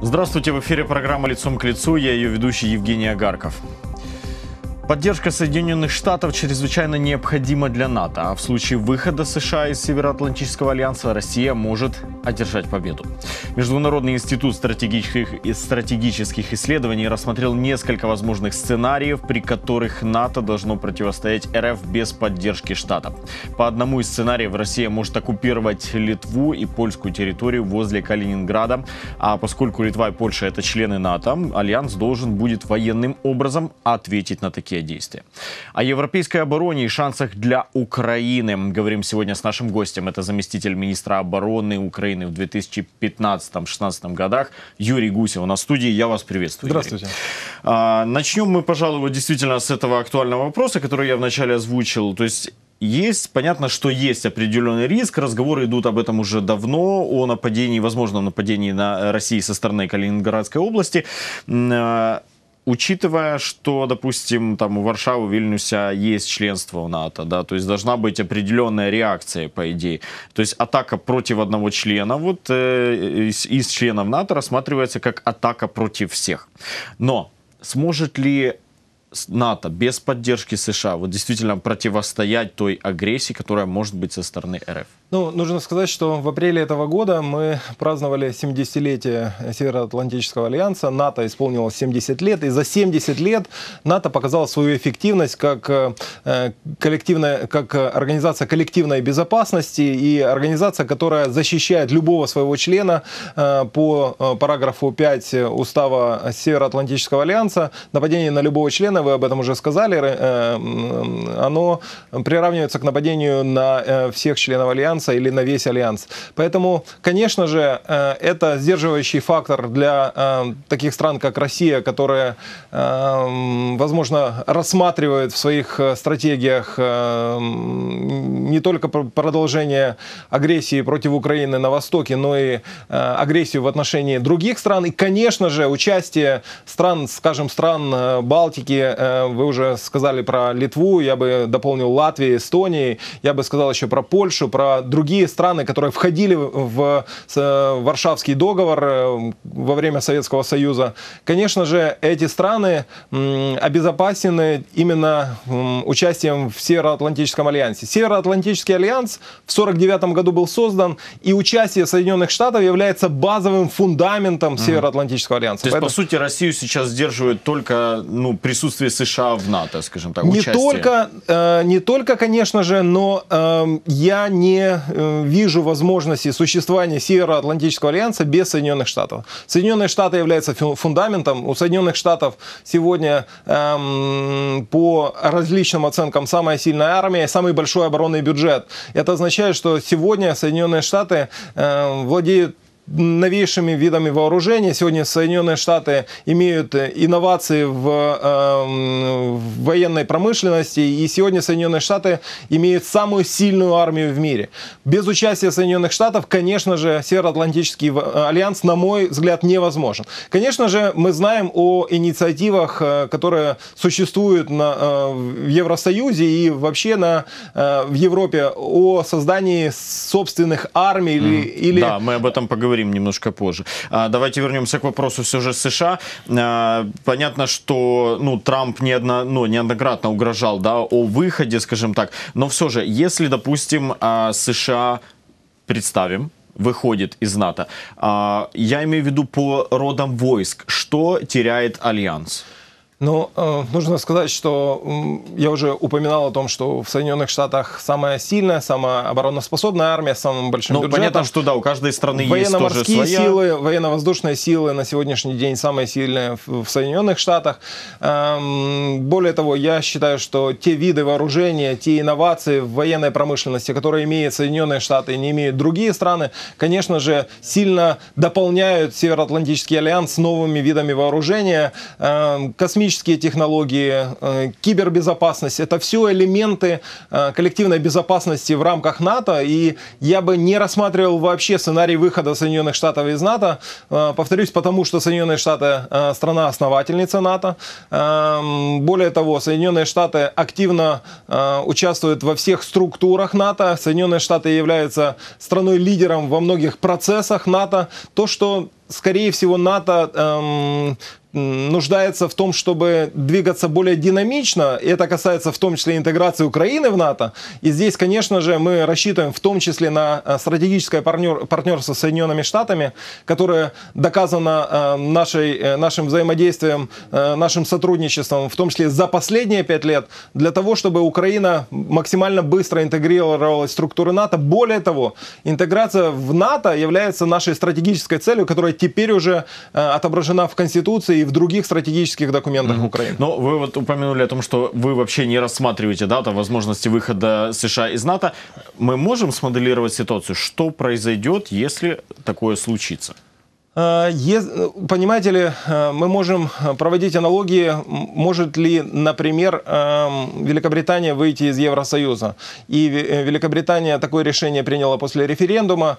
Здравствуйте, в эфире программа «Лицом к лицу». Я ее ведущий Евгений Агарков. Поддержка Соединенных Штатов чрезвычайно необходима для НАТО, а в случае выхода США из Североатлантического альянса Россия может одержать победу. Международный институт стратегических, стратегических исследований рассмотрел несколько возможных сценариев, при которых НАТО должно противостоять РФ без поддержки Штатов. По одному из сценариев Россия может оккупировать Литву и польскую территорию возле Калининграда, а поскольку Литва и Польша это члены НАТО, альянс должен будет военным образом ответить на такие такие действия. О европейской обороне и шансах для Украины говорим сегодня с нашим гостем. Это заместитель министра обороны Украины в 2015-16 годах Юрий Гусев. На студии я вас приветствую. Здравствуйте. Юрий. А, начнем мы, пожалуй, вот действительно с этого актуального вопроса, который я вначале озвучил. То есть есть, понятно, что есть определенный риск. Разговоры идут об этом уже давно, о нападении, возможном нападении на России со стороны Калининградской области. А, учитывая, что, допустим, там у Варшавы, Вильнюса есть членство в НАТО, да, то есть должна быть определенная реакция, по идее. То есть атака против одного члена, вот э, из, из членов НАТО рассматривается как атака против всех. Но сможет ли НАТО без поддержки США вот действительно противостоять той агрессии, которая может быть со стороны РФ? Ну, нужно сказать, что в апреле этого года мы праздновали 70-летие Североатлантического альянса. НАТО исполнилось 70 лет, и за 70 лет НАТО показала свою эффективность как, э, коллективная, как организация коллективной безопасности и организация, которая защищает любого своего члена э, по э, параграфу 5 Устава Североатлантического альянса. Нападение на любого члена Украины, вы об этом уже сказали, э, оно приравнивается к нападению на э, всех членов Альянса или на весь Альянс. Поэтому, конечно же, э, это сдерживающий фактор для таких стран, как Россия, которые, возможно, рассматривают в своих стратегиях не только продолжение агрессии против Украины на Востоке, но и агрессию в отношении других стран. И, конечно же, участие стран, скажем, стран Балтики, Э, вы уже сказали про Литву, я бы дополнил Латвии, Эстонии, я бы сказал еще про Польшу, про другие страны, которые входили в э, Варшавский договор э, во время Советского Союза. Конечно же, эти страны обезопасены именно участием в Североатлантическом альянсе. Североатлантический альянс в 1949 году был создан, и участие Соединенных Штатов является базовым фундаментом Североатлантического альянса. То есть, Поэтому... по сути, Россию сейчас сдерживают только ну, присутствие присутствие США в НАТО, скажем так, не Только, э, не только, конечно же, но э, я не э, вижу возможности существования Североатлантического альянса без Соединенных Штатов. Соединенные Штаты являются фундаментом. У Соединенных Штатов сегодня э, по различным оценкам самая сильная армия и самый большой оборонный бюджет. Это означает, что сегодня Соединенные Штаты э, владеют новейшими видами вооружения. Сегодня Соединенные Штаты имеют э, инновации в, эм, в военной промышленности, и сегодня Соединенные Штаты имеют самую сильную армию в мире. Без участия Соединенных Штатов, конечно же, Североатлантический э, альянс, на мой взгляд, невозможен. Конечно же, мы знаем о инициативах, э, которые существуют на, в Евросоюзе и вообще на, в Европе о создании собственных армий или... или... Да, мы об этом поговорим поговорим немножко позже. А, давайте вернемся к вопросу все же США. А, понятно, что ну, Трамп неодно, ну, неоднократно угрожал да, о выходе, скажем так. Но все же, если, допустим, а, США представим, выходит из НАТО, а, я имею в виду по родам войск, что теряет Альянс? Ну, э, нужно сказать, что я уже упоминал о том, что в Соединенных Штатах самая сильная, самая обороноспособная армия с самым большим ну, бюджетом. понятно, что да, у каждой страны есть тоже своя. силы, военно-воздушные силы на сегодняшний день самые сильные в Соединенных Штатах. Эм, более того, я считаю, что те виды вооружения, те инновации в военной промышленности, которые имеют Соединенные Штаты и не имеют другие страны, конечно же, сильно дополняют Североатлантический альянс новыми видами вооружения. Эм, космические космические технологии, э, кибербезопасность. Это все элементы э, коллективной безопасности в рамках НАТО. И я бы не рассматривал вообще сценарий выхода Соединенных Штатов из НАТО. Э, повторюсь, потому что Соединенные Штаты страна-основательница НАТО. Эм, более того, Соединенные Штаты активно участвуют во всех структурах НАТО. Соединенные Штаты являются страной-лидером во многих процессах НАТО. То, что скорее всего, НАТО эм, нуждается в том, чтобы двигаться более динамично. это касается в том числе интеграции Украины в НАТО. И здесь, конечно же, мы рассчитываем в том числе на э, стратегическое партнер, партнерство с Соединенными Штатами, которое доказано э, нашей, э, нашим взаимодействием, нашим сотрудничеством, в том числе за последние пять лет, для того, чтобы Украина максимально быстро интегрировалась в структуры НАТО. Более того, интеграция в НАТО является нашей стратегической целью, которая теперь уже э, отображена в Конституции и в других стратегических документах mm-hmm. Украины. Но вы вот упомянули о том, что вы вообще не рассматриваете да, там, возможности выхода США из НАТО. Мы можем смоделировать ситуацию, что произойдет, если такое случится? Э, понимаете ли, э, мы можем э, проводить аналогии, может ли, например, Великобритания выйти из Евросоюза. И Великобритания такое решение приняла после референдума.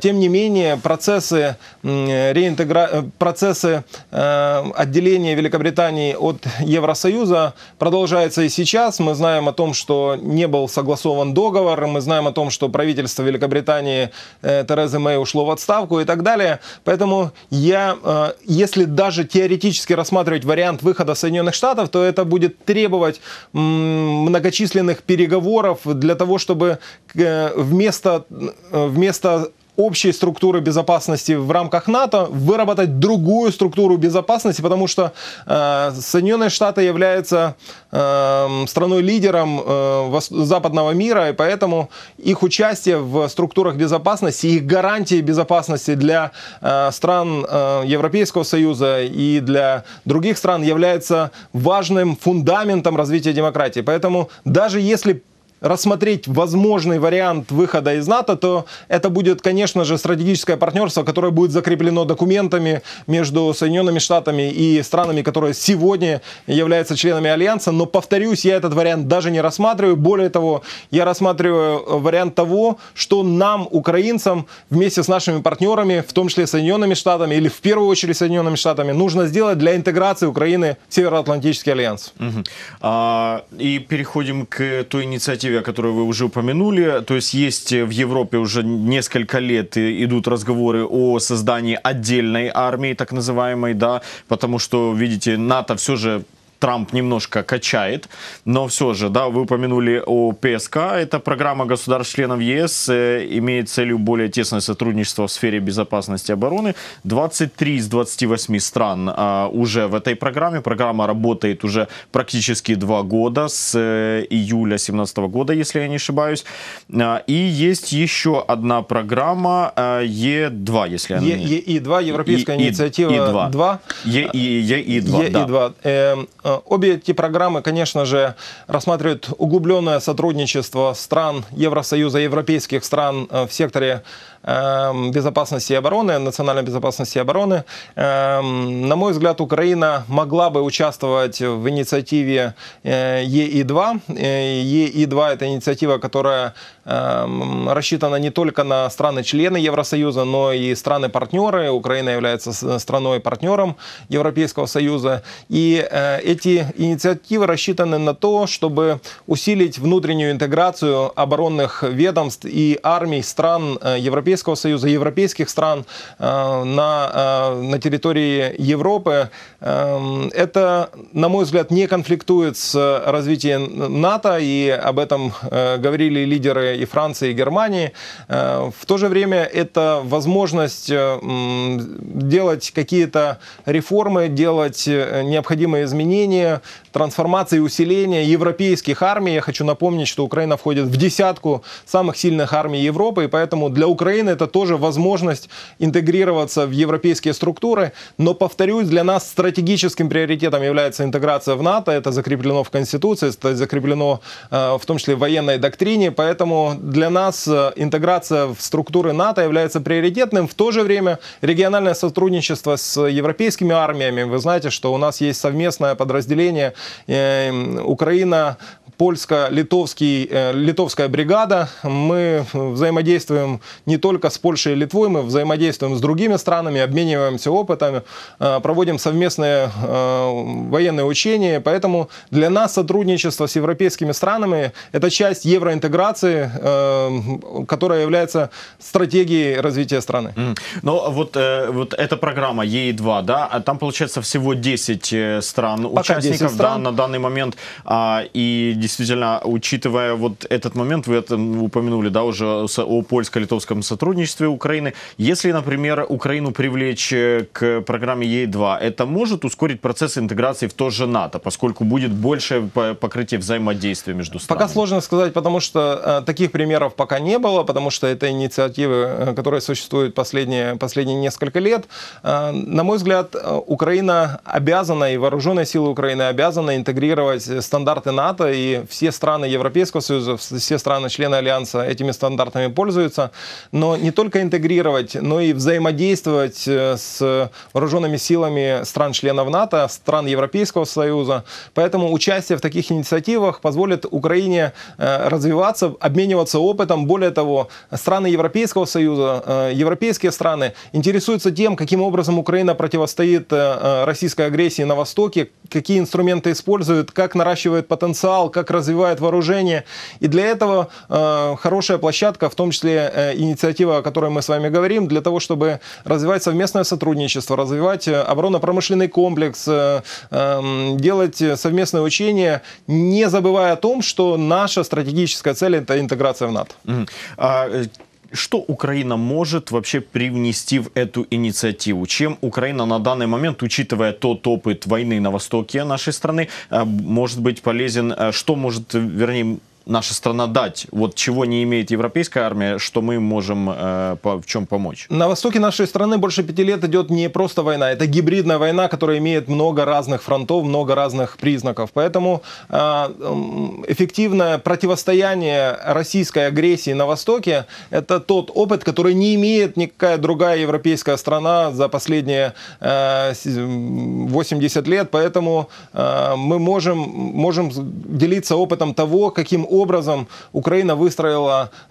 Тем не менее, процессы, реинтегра... процессы отделения Великобритании от Евросоюза продолжаются и сейчас. Мы знаем о том, что не был согласован договор, мы знаем о том, что правительство Великобритании Терезы Мэй ушло в отставку и так далее. Поэтому я, э, если даже теоретически рассматривать вариант выхода Соединенных Штатов, то это будет требовать многочисленных переговоров для того, чтобы э, вместо, э, вместо общей структуры безопасности в рамках НАТО выработать другую структуру безопасности, потому что э, Соединенные Штаты являются эм, э, страной-лидером э, западного мира, и поэтому их участие в структурах безопасности, их гарантии безопасности для э, стран э, Европейского Союза и для других стран является важным фундаментом развития демократии. Поэтому даже если рассмотреть возможный вариант выхода из НАТО, то это будет, конечно же, стратегическое партнерство, которое будет закреплено документами между Соединенными Штатами и странами, которые сегодня являются членами Альянса. Но, повторюсь, я этот вариант даже не рассматриваю. Более того, я рассматриваю вариант того, что нам, украинцам, вместе с нашими партнерами, в том числе Соединенными Штатами или в первую очередь Соединенными Штатами, нужно сделать для интеграции Украины в Североатлантический Альянс. Угу. А, и переходим к той инициативе, Мальдиве, которую вы уже упомянули, то есть есть э, в Европе уже несколько лет э, идут разговоры о создании отдельной армии, так называемой, да, потому что, видите, НАТО все же Трамп немножко качает, но все же, да, вы упомянули о ПСК, это программа государств-членов ЕС, э, имеет целью более тесное сотрудничество в сфере безопасности и обороны. 23 из 28 стран а, уже в этой программе, программа работает уже практически два года, с э, июля 2017 года, если я не ошибаюсь. А, и есть еще одна программа а, Е2, если я не... Е, Е2, Европейская и, инициатива и, и 2. 2. Е, и, Е, и 2, е, да. И 2. Э, Э, обе эти программы, конечно же, рассматривают углубленное сотрудничество стран Евросоюза, европейских стран э, в секторе Эм, безопасности и обороны, национальной безопасности и обороны. Эм, на мой взгляд, Украина могла бы участвовать в инициативе ЕИ-2. Э, ЕИ-2 э, – это инициатива, которая эм, рассчитана не только на страны-члены Евросоюза, но и страны-партнеры. Украина является страной-партнером Европейского Союза. И э, эти инициативы рассчитаны на то, чтобы усилить внутреннюю интеграцию оборонных ведомств и армий стран Европейского Европейского Союза, европейских стран э, на, э, на территории Европы. Эм, это, на мой взгляд, не конфликтует с развитием НАТО, и об этом э, говорили лидеры и Франции, и Германии. В то же время это возможность делать какие-то реформы, делать необходимые изменения, трансформации усиления европейских армий. Я хочу напомнить, что Украина входит в десятку самых сильных армий Европы, и поэтому для Украины Украины – это тоже возможность интегрироваться в европейские структуры. Но, повторюсь, для нас стратегическим приоритетом является интеграция в НАТО. Это закреплено в Конституции, это закреплено э, в том числе в военной доктрине. Поэтому для нас э, интеграция в структуры НАТО является приоритетным. В то же время региональное сотрудничество с европейскими армиями. Вы знаете, что у нас есть совместное подразделение э, Украина, польско-литовский, э, литовская бригада. Мы взаимодействуем не только с Польшей и Литвой, мы взаимодействуем с другими странами, обмениваемся опытами, э, проводим совместные э, военные учения. Поэтому для нас сотрудничество с европейскими странами – это часть евроинтеграции, которая является стратегией развития страны. Но вот, вот эта программа ЕИ-2, да, а там, получается, всего 10 стран, участников Да, на данный момент, а, и действительно, учитывая вот этот момент, вы это упомянули, да, уже о польско-литовском сотрудничестве Украины. Если, например, Украину привлечь э, к программе Е2, это может ускорить процесс интеграции в то же НАТО, поскольку будет больше покрытие взаимодействия между странами? Пока сложно сказать, потому что э, таких примеров пока не было, потому что это инициативы, э, которые существуют последние, последние несколько лет. На мой взгляд, Украина обязана и вооруженные силы Украины обязаны интегрировать стандарты НАТО и все страны Европейского Союза, все страны члены Альянса этими стандартами пользуются, но не только интегрировать, но и взаимодействовать э, с вооруженными силами стран-членов НАТО, стран Европейского Союза. Поэтому участие в таких инициативах позволит Украине э, развиваться, обмениваться опытом. Более того, страны Европейского Союза, э, европейские страны интересуются тем, каким образом Украина противостоит российской агрессии на Востоке, какие инструменты используют, как наращивает потенциал, как развивает вооружение. И для этого э, хорошая площадка, в том числе э, инициатива, о которой мы с вами говорим, для того, чтобы развивать совместное сотрудничество, развивать э, оборонно-промышленный комплекс, э, э, делать совместные учения, не забывая о том, что наша стратегическая цель – это интеграция в НАТО. Mm-hmm. Что Украина может вообще привнести в эту инициативу? Чем Украина на данный момент, учитывая тот опыт войны на востоке нашей страны, э, может быть полезен? Э, что может, вернее, наша страна дать, вот чего не имеет европейская армия, что мы можем э, по, в чем помочь? На востоке нашей страны больше пяти лет идет не просто война, это гибридная война, которая имеет много разных фронтов, много разных признаков. Поэтому э, эффективное противостояние российской агрессии на востоке – это тот опыт, который не имеет никакая другая европейская страна за последние э, 80 лет. Поэтому э, мы можем, можем делиться опытом того, каким образом Украина выстроила э,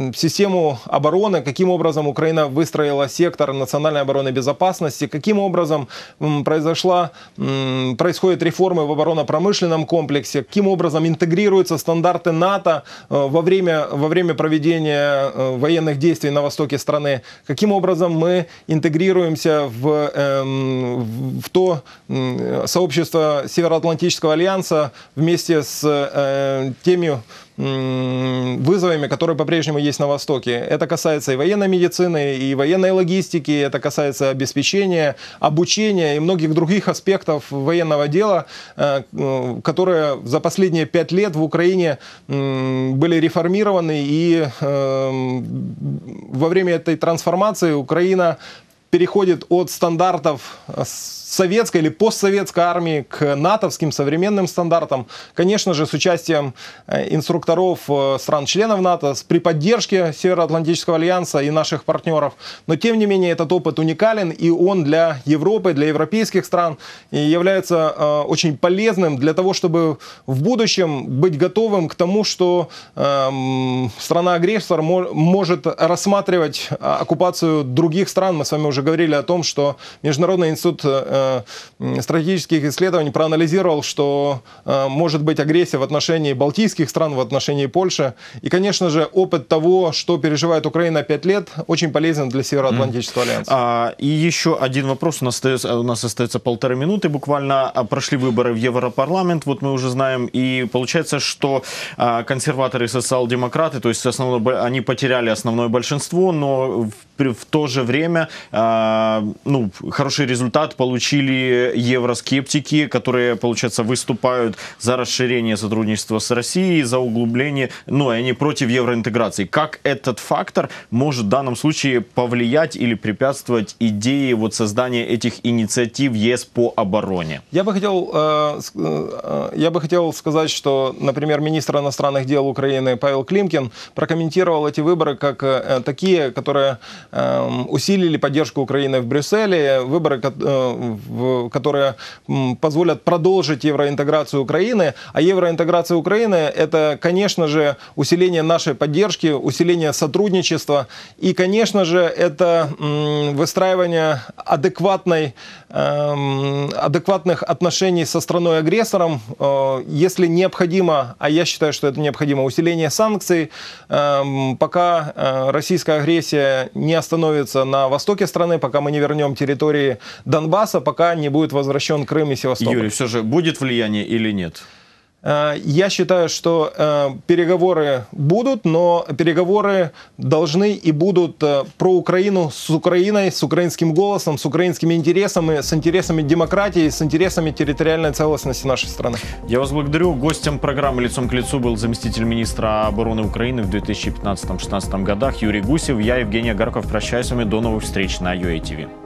э, систему обороны, каким образом Украина выстроила сектор национальной обороны и безопасности, каким образом произошла, происходят реформы в оборонно-промышленном комплексе, каким образом интегрируются стандарты НАТО э, во время, во время проведения военных действий на востоке страны, каким образом мы интегрируемся в, эм, в то сообщество Североатлантического альянса вместе с теми вызовами, которые по-прежнему есть на Востоке. Это касается и военной медицины, и военной логистики, это касается обеспечения, обучения и многих других аспектов военного дела, э, ну, которые за последние пять лет в Украине были реформированы, и эм, во время этой трансформации Украина переходит от стандартов советской или постсоветской армии к натовским современным стандартам, конечно же, с участием э, инструкторов э, стран-членов НАТО, при поддержке Североатлантического альянса и наших партнеров. Но, тем не менее, этот опыт уникален, и он для Европы, для европейских стран является э, очень полезным для того, чтобы в будущем быть готовым к тому, что эм, страна-агрессор может рассматривать оккупацию других стран. Мы с вами уже говорили о том, что Международный институт Э, стратегических исследований проанализировал, что э, может быть агрессия в отношении балтийских стран, в отношении Польши. И, конечно же, опыт того, что переживает Украина пять лет, очень полезен для Североатлантического альянса. А, и еще один вопрос. У нас, остается, у нас остается полторы минуты буквально. А, прошли выборы в Европарламент, вот мы уже знаем. И получается, что а, консерваторы и социал-демократы, то есть основное, они потеряли основное большинство, но в, в то же время а, ну, хороший результат получили получили евроскептики, которые, получается, выступают за расширение сотрудничества с Россией, за углубление, ну, и они против евроинтеграции. Как этот фактор может в данном случае повлиять или препятствовать идее вот создания этих инициатив ЕС по обороне? Я бы хотел, э, э, э, я бы хотел сказать, что, например, министр иностранных дел Украины Павел Климкин прокомментировал эти выборы как такие, которые эм, усилили поддержку Украины в Брюсселе, выборы, которые позволят продолжить евроинтеграцию Украины. А евроинтеграция Украины – это, конечно же, усиление нашей поддержки, усиление сотрудничества и, конечно же, это выстраивание адекватной, эм, адекватных отношений со страной-агрессором, э, если необходимо, а я считаю, что это необходимо, усиление санкций, эм, пока э, российская агрессия не остановится на востоке страны, пока мы не вернем территории Донбасса, пока не будет возвращен Крым и Севастополь. Юрий, все же будет влияние или нет? Э, я считаю, что э, переговоры будут, но переговоры должны и будут э, про Украину с Украиной, с украинским голосом, с украинскими интересами, с интересами демократии, с интересами территориальной целостности нашей страны. Я вас благодарю. Гостем программы «Лицом к лицу» был заместитель министра обороны Украины в 2015-2016 годах Юрий Гусев. Я, Евгений Агарков, прощаюсь с вами. До новых встреч на UATV.